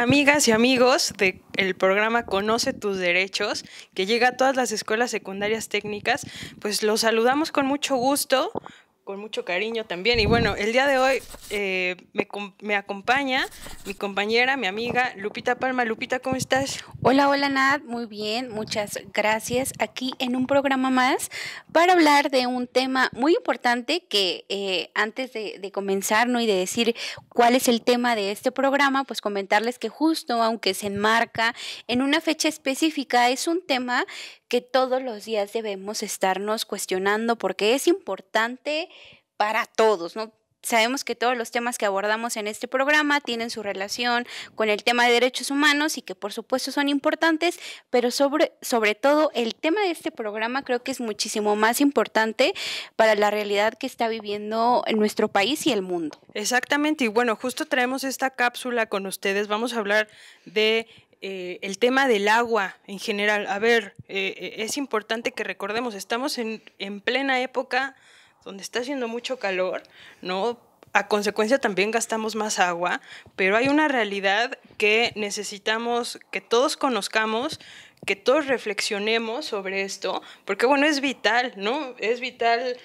amigas y amigos del programa Conoce tus derechos, que llega a todas las escuelas secundarias técnicas? Pues los saludamos con mucho gusto con mucho cariño también. Y bueno, el día de hoy eh, me, acompaña mi compañera, mi amiga Lupita Palma. Lupita, ¿cómo estás? Hola, hola Nad muy bien, muchas gracias. Aquí en un programa más para hablar de un tema muy importante que eh, antes de, de, comenzar ¿no? y de decir cuál es el tema de este programa, pues comentarles que justo, aunque se enmarca en una fecha específica, es un tema que todos los días debemos estarnos cuestionando porque es importante para todos, ¿no? Sabemos que todos los temas que abordamos en este programa tienen su relación con el tema de derechos humanos y que por supuesto son importantes, pero sobre, sobre todo el tema de este programa creo que es muchísimo más importante para la realidad que está viviendo en nuestro país y el mundo. Exactamente, y bueno, justo traemos esta cápsula con ustedes, vamos a hablar de eh, el tema del agua en general. A ver, eh, eh, es importante que recordemos, estamos en, en plena época donde está haciendo mucho calor, ¿no? A consecuencia también gastamos más agua, pero hay una realidad que necesitamos que todos conozcamos, que todos reflexionemos sobre esto, porque bueno, es vital, ¿no? Es vital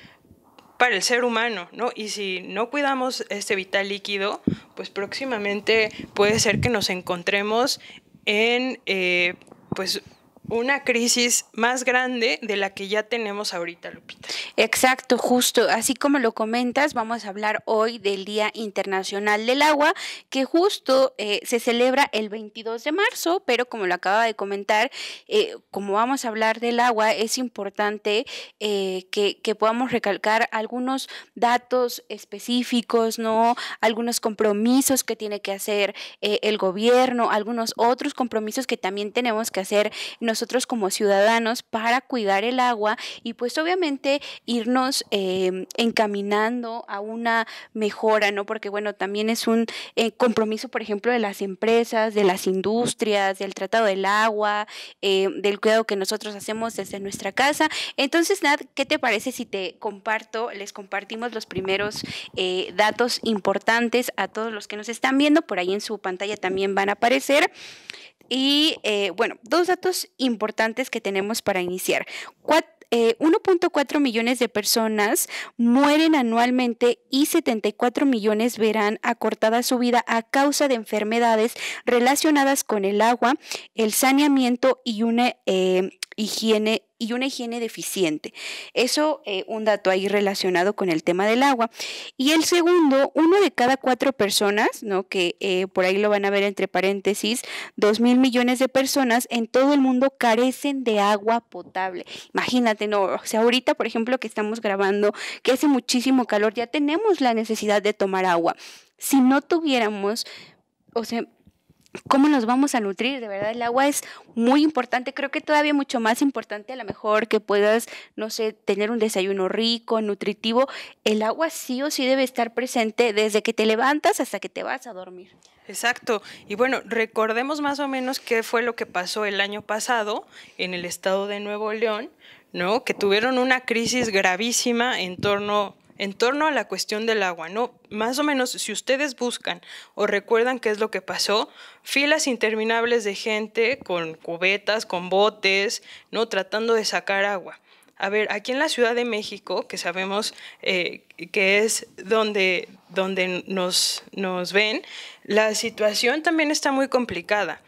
para el ser humano, ¿no? Y si no cuidamos este vital líquido, pues próximamente puede ser que nos encontremos en eh, pues una crisis más grande de la que ya tenemos ahorita, Lupita. Exacto, justo. Así como lo comentas, vamos a hablar hoy del Día Internacional del Agua, que justo eh, se celebra el 22 de marzo, pero como lo acaba de comentar, eh, como vamos a hablar del agua, es importante eh, que, podamos recalcar algunos datos específicos, ¿no? Algunos compromisos que tiene que hacer el gobierno, algunos otros compromisos que también tenemos que hacer nosotros como ciudadanos para cuidar el agua y pues obviamente irnos em, encaminando a una mejora, ¿no? Porque bueno, también es un eh, compromiso, por ejemplo, de las empresas, de las industrias, del tratado del agua, em, del cuidado que nosotros hacemos desde nuestra casa. Entonces, Nat, ¿qué te parece si te comparto, les compartimos los primeros eh, datos importantes a todos los que nos están viendo? Por ahí en su pantalla también van a aparecer. Y eh, bueno, dos datos importantes que tenemos para iniciar. 1.4 eh, millones de personas mueren anualmente y 74 millones verán acortada su vida a causa de enfermedades relacionadas con el agua, el saneamiento y una eh, higiene y una higiene deficiente. Eso, eh, un dato ahí relacionado con el tema del agua. Y el segundo, uno de cada cuatro personas, ¿no? que eh, por ahí lo van a ver entre paréntesis, dos mil millones de personas en todo el mundo carecen de agua potable. Imagínate, ¿no? O sea, ahorita, por ejemplo, que estamos grabando, que hace muchísimo calor, ya tenemos la necesidad de tomar agua. Si no tuviéramos, o sea, ¿Cómo nos vamos a nutrir? De verdad, el agua es muy importante. Creo que todavía mucho más importante, a lo mejor que puedas, no sé, tener un desayuno rico, nutritivo. El agua sí o sí debe estar presente desde que te levantas hasta que te vas a dormir. Exacto. Y bueno, recordemos más o menos qué fue lo que pasó el año pasado en el estado de Nuevo León, ¿no? Que tuvieron una crisis gravísima en torno en torno a la cuestión del agua, ¿no? Más o menos, si ustedes buscan o recuerdan qué es lo que pasó, filas interminables de gente con cubetas, con botes, ¿no? Tratando de sacar agua. A ver, aquí en la Ciudad de México, que sabemos eh, que es donde, donde nos, nos ven, la situación también está muy complicada.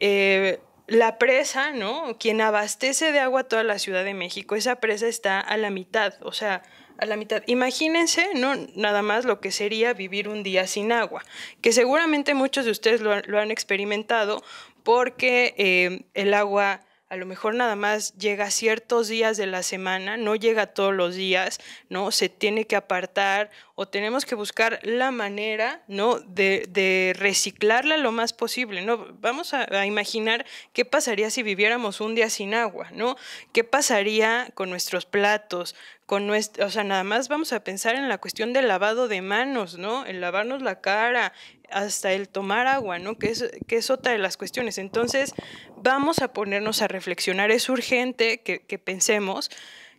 Eh, la presa, ¿no? Quien abastece de agua toda la Ciudad de México, esa presa está a la mitad, o sea, a la mitad. Imagínense, no nada más lo que sería vivir un día sin agua, que seguramente muchos de ustedes lo, han experimentado porque eh, el agua a lo mejor nada más llega ciertos días de la semana, no llega todos los días, ¿no? Se tiene que apartar o tenemos que buscar la manera, ¿no? De, reciclarla lo más posible, ¿no? Vamos a, imaginar qué pasaría si viviéramos un día sin agua, ¿no? ¿Qué pasaría con nuestros platos? Con o sea, nada más vamos a pensar en la cuestión del lavado de manos, ¿no? El lavarnos la cara, hasta el tomar agua, ¿no? Que es, que es otra de las cuestiones. Entonces, vamos a ponernos a reflexionar. Es urgente que, pensemos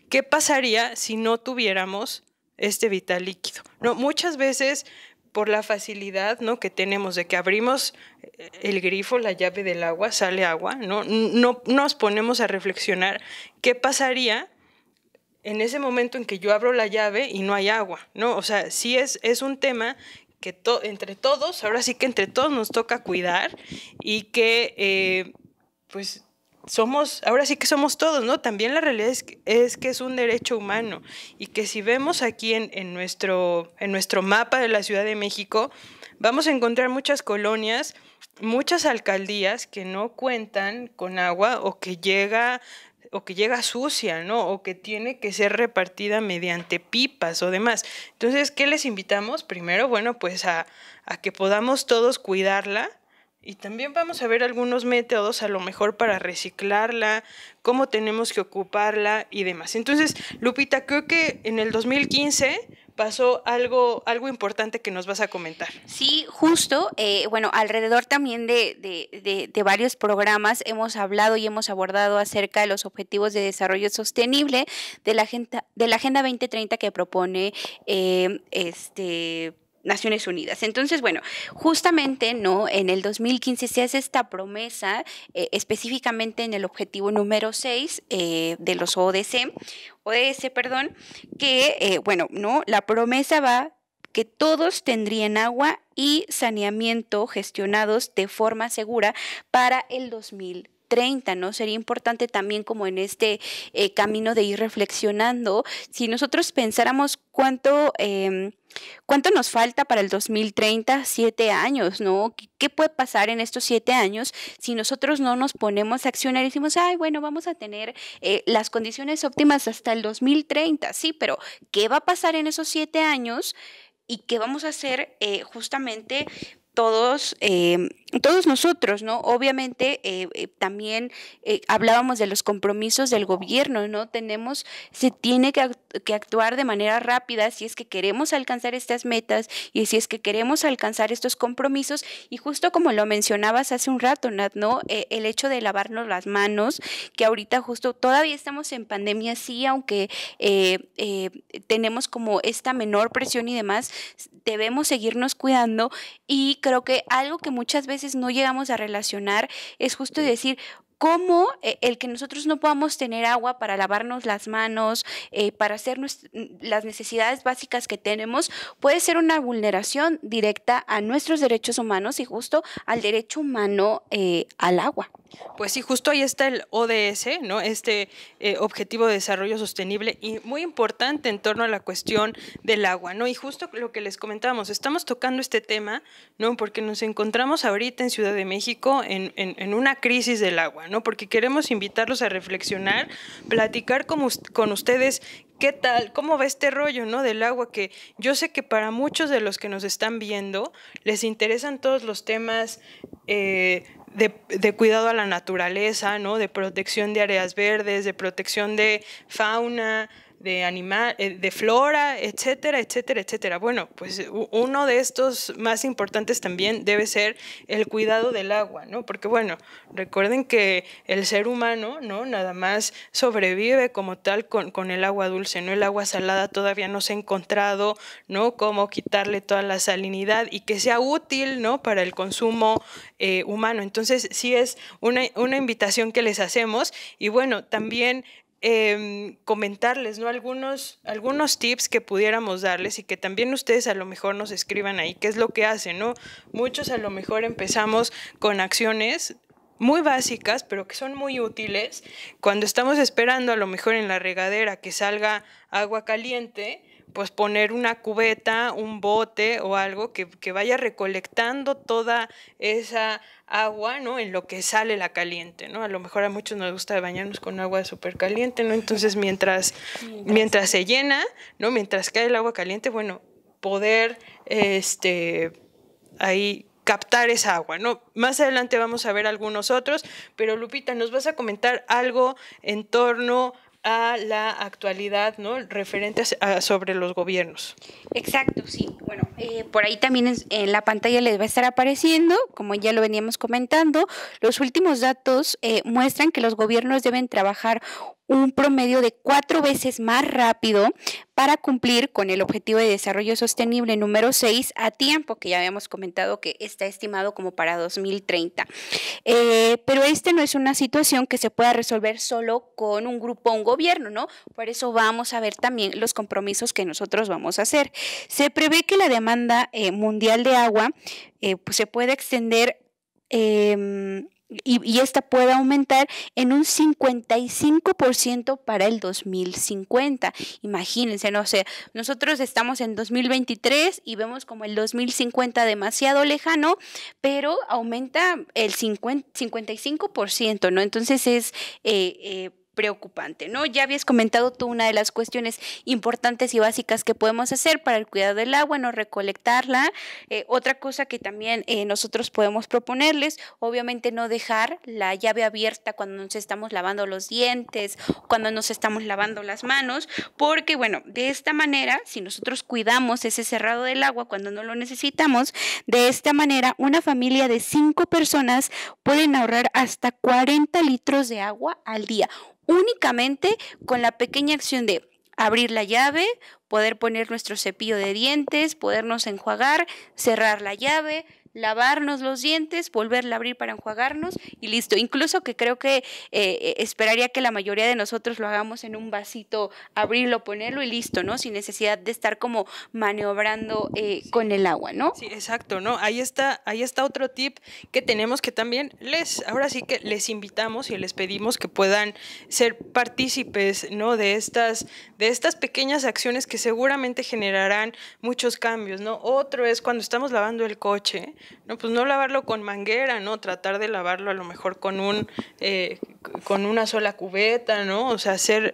qué pasaría si no tuviéramos este vital líquido. No, muchas veces por la facilidad ¿no? que tenemos de que abrimos eh, el grifo, la llave del agua, sale agua, ¿no? No, nos ponemos a reflexionar qué pasaría en ese momento en que yo abro la llave y no hay agua, ¿no? O sea, sí es, es un tema que entre todos, ahora sí que entre todos nos toca cuidar y que eh, pues somos, ahora sí que somos todos, ¿no? También la realidad es que es, un derecho humano y que si vemos aquí en, nuestro, en nuestro mapa de la Ciudad de México, vamos a encontrar muchas colonias, muchas alcaldías que no cuentan con agua o que llega o que llega sucia, ¿no? O que tiene que ser repartida mediante pipas o demás. Entonces, ¿qué les invitamos? Primero, bueno, pues a, que podamos todos cuidarla. Y también vamos a ver algunos métodos a lo mejor para reciclarla, cómo tenemos que ocuparla y demás. Entonces, Lupita, creo que en el 2015 pasó algo, algo importante que nos vas a comentar. Sí, justo, eh, bueno, alrededor también de, varios programas hemos hablado y hemos abordado acerca de los objetivos de desarrollo sostenible de la Agenda, de la agenda 2030 que propone eh, este Naciones Unidas. Entonces, bueno, justamente, ¿no? En el 2015 se hace esta promesa, eh, específicamente en el objetivo número 6 eh, de los ODC, ODS, perdón, que, eh, bueno, ¿no? La promesa va que todos tendrían agua y saneamiento gestionados de forma segura para el 2015. 30, ¿no? Sería importante también como en este eh, camino de ir reflexionando, si nosotros pensáramos cuánto... Em, ¿Cuánto nos falta para el 2030? Siete años, ¿no? ¿Qué puede pasar en estos siete años si nosotros no nos ponemos a accionar y decimos, ay, bueno, vamos a tener eh, las condiciones óptimas hasta el 2030? Sí, pero ¿qué va a pasar en esos siete años? ¿Y qué vamos a hacer eh, justamente todos, em, todos nosotros, ¿no? Obviamente eh, eh, también eh, hablábamos de los compromisos del gobierno, ¿no? Tenemos, se tiene que, actuar de manera rápida si es que queremos alcanzar estas metas y si es que queremos alcanzar estos compromisos. Y justo como lo mencionabas hace un rato, Nat, ¿no? el hecho de lavarnos las manos, que ahorita justo todavía estamos en pandemia, sí, aunque tenemos como esta menor presión y demás, debemos seguirnos cuidando y creo que algo que muchas veces no llegamos a relacionar es justo decir, cómo eh, el que nosotros no podamos tener agua para lavarnos las manos, eh, para hacer las necesidades básicas que tenemos, puede ser una vulneración directa a nuestros derechos humanos y justo al derecho humano eh, al agua. Pues sí, justo ahí está el ODS, ¿no? Este objetivo de desarrollo sostenible y muy importante en torno a la cuestión del agua, ¿no? Y justo lo que les comentábamos, estamos tocando este tema, ¿no? Porque nos encontramos ahorita en Ciudad de México en una crisis del agua, ¿no? Porque queremos invitarlos a reflexionar, platicar con, ustedes ¿qué tal? ¿Cómo va este rollo, no? Del agua, que yo sé que para muchos de los que nos están viendo les interesan todos los temas eh, de, de, cuidado a la naturaleza, ¿no? De protección de áreas verdes, de protección de fauna, de animal, eh, de flora, etcétera, etcétera, etcétera. Bueno, pues uno de estos más importantes también debe ser el cuidado del agua, ¿no? Porque bueno, recuerden que el ser humano, ¿no? Nada más sobrevive como tal con, el agua dulce, ¿no? El agua salada todavía no se ha encontrado, ¿no? Cómo quitarle toda la salinidad y que sea útil, ¿no? Para el consumo eh, humano. Entonces, sí es una, una invitación que les hacemos y bueno, también eh, comentarles, ¿no? Algunos, algunos tips que pudiéramos darles y que también ustedes a lo mejor nos escriban ahí, qué es lo que hacen, ¿no? Muchos a lo mejor empezamos con acciones muy básicas, pero que son muy útiles. Cuando estamos esperando a lo mejor en la regadera que salga agua caliente, pues poner una cubeta, un bote o algo que, vaya recolectando toda esa agua, ¿no? En lo que sale la caliente, ¿no? A lo mejor a muchos nos gusta bañarnos con agua súper caliente, ¿no? Entonces, mientras, mientras se llena, ¿no? Mientras cae el agua caliente, bueno, poder, este, ahí captar esa agua, ¿no? Más adelante vamos a ver algunos otros, pero Lupita, nos vas a comentar algo en torno a la actualidad, ¿no? Referentes a, sobre los gobiernos. Exacto, sí. Bueno, eh, por ahí también en la pantalla les va a estar apareciendo, como ya lo veníamos comentando, los últimos datos eh, muestran que los gobiernos deben trabajar un promedio de cuatro veces más rápido para cumplir con el objetivo de desarrollo sostenible número 6 a tiempo, que ya habíamos comentado que está estimado como para 2030. Eh, pero esta no es una situación que se pueda resolver solo con un grupo o un gobierno, ¿no? Por eso vamos a ver también los compromisos que nosotros vamos a hacer. Se prevé que la demanda eh, mundial de agua eh, pues se pueda extender em, y, esta puede aumentar en un 55% para el 2050. Imagínense, no sé, nosotros estamos en 2023 y vemos como el 2050 demasiado lejano, pero aumenta el 55%, ¿no? Entonces es... Eh, eh, preocupante, ¿no? Ya habías comentado tú una de las cuestiones importantes y básicas que podemos hacer para el cuidado del agua, no recolectarla. Eh, otra cosa que también eh, nosotros podemos proponerles, obviamente no dejar la llave abierta cuando nos estamos lavando los dientes, cuando nos estamos lavando las manos, porque bueno, de esta manera, si nosotros cuidamos ese cerrado del agua cuando no lo necesitamos, de esta manera una familia de cinco personas pueden ahorrar hasta 40 litros de agua al día únicamente con la pequeña acción de abrir la llave, poder poner nuestro cepillo de dientes, podernos enjuagar, cerrar la llave, lavarnos los dientes, volverla a abrir para enjuagarnos y listo. Incluso que creo que eh, esperaría que la mayoría de nosotros lo hagamos en un vasito, abrirlo, ponerlo y listo, ¿no? Sin necesidad de estar como maniobrando eh, con el agua, ¿no? Sí, exacto, ¿no? Ahí está, ahí está otro tip que tenemos que también les, ahora sí que les invitamos y les pedimos que puedan ser partícipes, ¿no? De estas, de estas pequeñas acciones que seguramente generarán muchos cambios, ¿no? Otro es cuando estamos lavando el coche, no, pues no lavarlo con manguera, ¿no? Tratar de lavarlo a lo mejor con un eh, con una sola cubeta, ¿no? O sea, ser,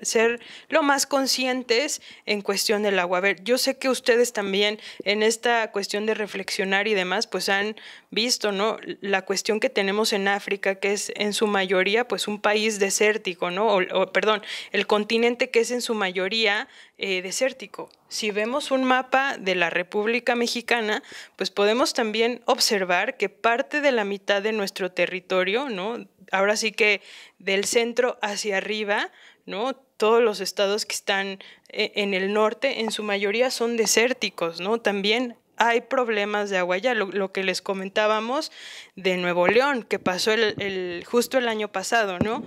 lo más conscientes en cuestión del agua. A ver, yo sé que ustedes también en esta cuestión de reflexionar y demás, pues han visto, ¿no? La cuestión que tenemos en África, que es en su mayoría, pues un país desértico, ¿no? O, perdón, el continente que es en su mayoría eh, desértico si vemos un mapa de la República Mexicana, pues podemos también observar que parte de la mitad de nuestro territorio, ¿no? Ahora sí que del centro hacia arriba, ¿no? Todos los estados que están eh, en el norte, en su mayoría son desérticos, ¿no? También hay problemas de agua ya, lo, que les comentábamos de Nuevo León, que pasó el, justo el año pasado, ¿no?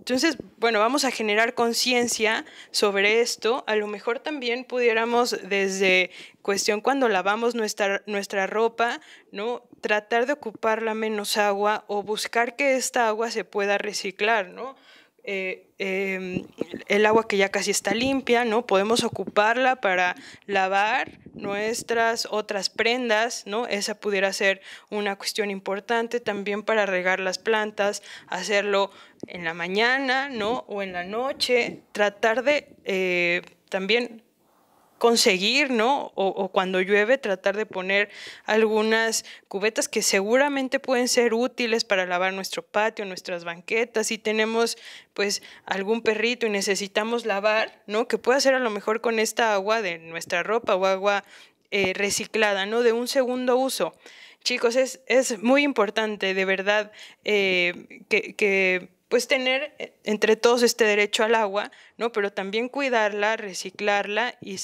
Entonces, bueno, vamos a generar conciencia sobre esto. A lo mejor también pudiéramos desde cuestión cuando lavamos nuestra, nuestra ropa, ¿no? Tratar de ocuparla menos agua o buscar que esta agua se pueda reciclar, ¿no? Eh, em, el agua que ya casi está limpia, ¿no? Podemos ocuparla para lavar nuestras otras prendas, ¿no? Esa pudiera ser una cuestión importante también para regar las plantas, hacerlo en la mañana, ¿no? O en la noche, tratar de eh, también conseguir, ¿no? O, cuando llueve, tratar de poner algunas cubetas que seguramente pueden ser útiles para lavar nuestro patio, nuestras banquetas. Si tenemos, pues, algún perrito y necesitamos lavar, ¿no? Que pueda ser a lo mejor con esta agua de nuestra ropa o agua eh, reciclada, ¿no? De un segundo uso. Chicos, es, muy importante, de verdad, eh, que pues tener eh, entre todos este derecho al agua, ¿no? Pero también cuidarla, reciclarla y,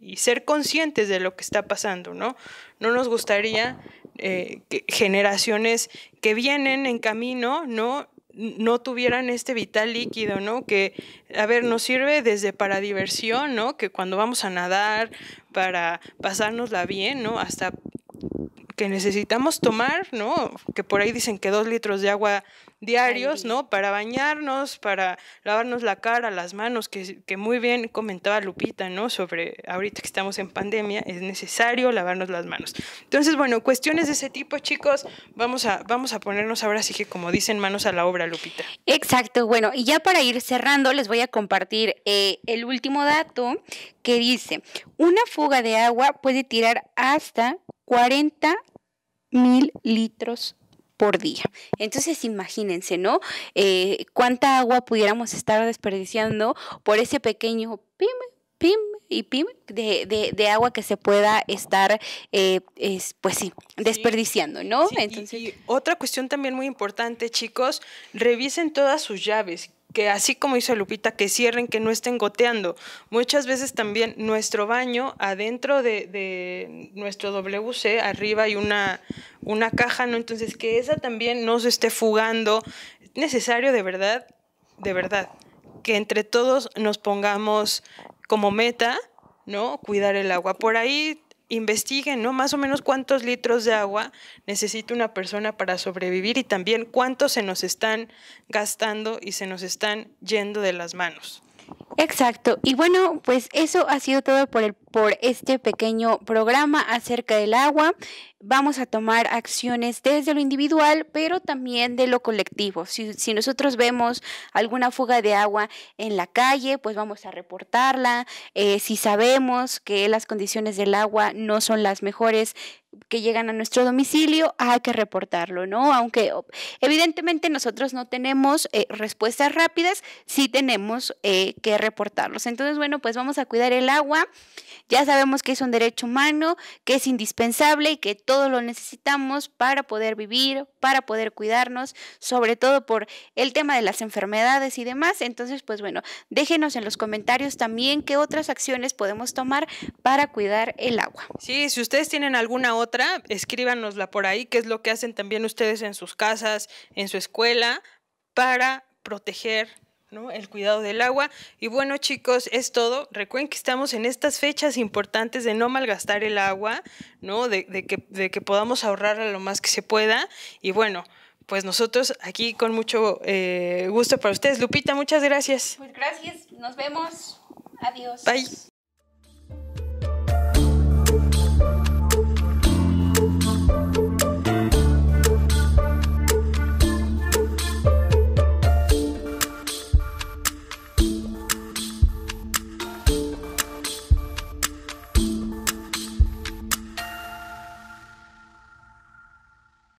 y, ser conscientes de lo que está pasando, ¿no? No nos gustaría eh, que generaciones que vienen en camino, ¿no? no tuvieran este vital líquido, ¿no? Que, a ver, nos sirve desde para diversión, ¿no? Que cuando vamos a nadar, para pasárnosla bien, ¿no? Hasta que necesitamos tomar, ¿no? Que por ahí dicen que dos litros de agua diarios, ¿no? Para bañarnos, para lavarnos la cara, las manos, que, muy bien comentaba Lupita, ¿no? Sobre ahorita que estamos en pandemia, es necesario lavarnos las manos. Entonces, bueno, cuestiones de ese tipo, chicos, vamos a, vamos a ponernos ahora así que como dicen, manos a la obra, Lupita. Exacto, bueno, y ya para ir cerrando, les voy a compartir eh, el último dato que dice, una fuga de agua puede tirar hasta 40 mil litros por día. Entonces imagínense, ¿no? Eh, ¿Cuánta agua pudiéramos estar desperdiciando por ese pequeño pim, pim y pim de, agua que se pueda estar, eh, pues sí, desperdiciando, ¿no? Entonces... otra cuestión también muy importante, chicos, revisen todas sus llaves que así como hizo Lupita, que cierren, que no estén goteando. Muchas veces también nuestro baño, adentro de, de nuestro WC, arriba hay una, una caja, ¿no? Entonces, que esa también no se esté fugando. Es necesario de verdad, de verdad, que entre todos nos pongamos como meta, ¿no? Cuidar el agua. Por ahí investiguen, ¿no? Más o menos cuántos litros de agua necesita una persona para sobrevivir y también cuántos se nos están gastando y se nos están yendo de las manos. Exacto. Y bueno, pues eso ha sido todo por, el, por este pequeño programa acerca del agua. Vamos a tomar acciones desde lo individual, pero también de lo colectivo. Si, nosotros vemos alguna fuga de agua en la calle, pues vamos a reportarla. Eh, si sabemos que las condiciones del agua no son las mejores, que llegan a nuestro domicilio, hay que reportarlo, ¿no? Aunque oh, evidentemente nosotros no tenemos eh, respuestas rápidas, sí tenemos eh, que reportarlos. Entonces, bueno, pues vamos a cuidar el agua. Ya sabemos que es un derecho humano, que es indispensable y que todo lo necesitamos para poder vivir, para poder cuidarnos, sobre todo por el tema de las enfermedades y demás. Entonces, pues bueno, déjenos en los comentarios también qué otras acciones podemos tomar para cuidar el agua. Sí, si ustedes tienen alguna otra, escríbanosla por ahí, qué es lo que hacen también ustedes en sus casas, en su escuela, para proteger ¿no? El cuidado del agua. Y bueno, chicos, es todo. Recuerden que estamos en estas fechas importantes de no malgastar el agua, ¿no? De, de que, podamos ahorrar lo más que se pueda. Y bueno, pues nosotros aquí con mucho eh, gusto para ustedes. Lupita, muchas gracias. muchas pues gracias, nos vemos. Adiós. Bye.